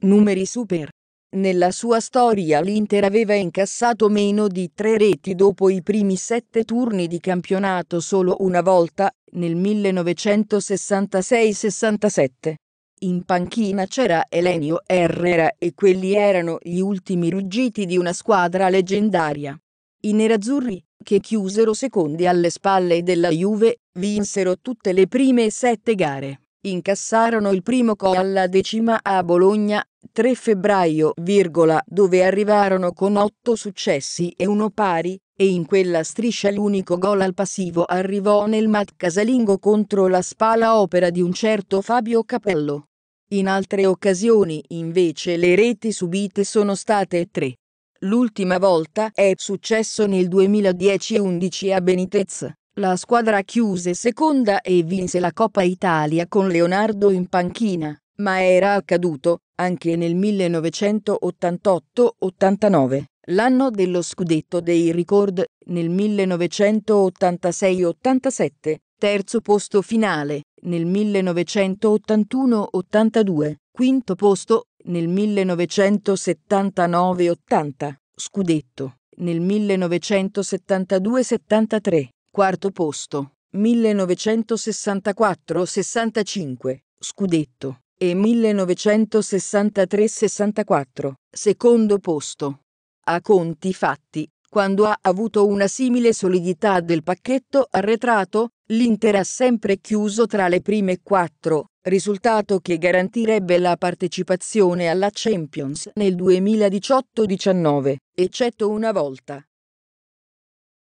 numeri super. Nella sua storia l'Inter aveva incassato meno di tre reti dopo i primi sette turni di campionato solo una volta, nel 1966-67. In panchina c'era Elenio Herrera e quelli erano gli ultimi ruggiti di una squadra leggendaria. I nerazzurri, che chiusero secondi alle spalle della Juve, vinsero tutte le prime sette gare incassarono il primo co alla decima a Bologna, 3 febbraio, virgola, dove arrivarono con 8 successi e uno pari, e in quella striscia l'unico gol al passivo arrivò nel mat casalingo contro la spala opera di un certo Fabio Capello. In altre occasioni, invece, le reti subite sono state 3. L'ultima volta è successo nel 2010-11 a Benitez. La squadra chiuse seconda e vinse la Coppa Italia con Leonardo in panchina, ma era accaduto anche nel 1988-89, l'anno dello scudetto dei record, nel 1986-87, terzo posto finale, nel 1981-82, quinto posto, nel 1979-80, scudetto, nel 1972-73. Quarto posto, 1964-65, scudetto, e 1963-64, secondo posto. A conti fatti, quando ha avuto una simile solidità del pacchetto arretrato, l'Inter ha sempre chiuso tra le prime quattro, risultato che garantirebbe la partecipazione alla Champions nel 2018-19, eccetto una volta,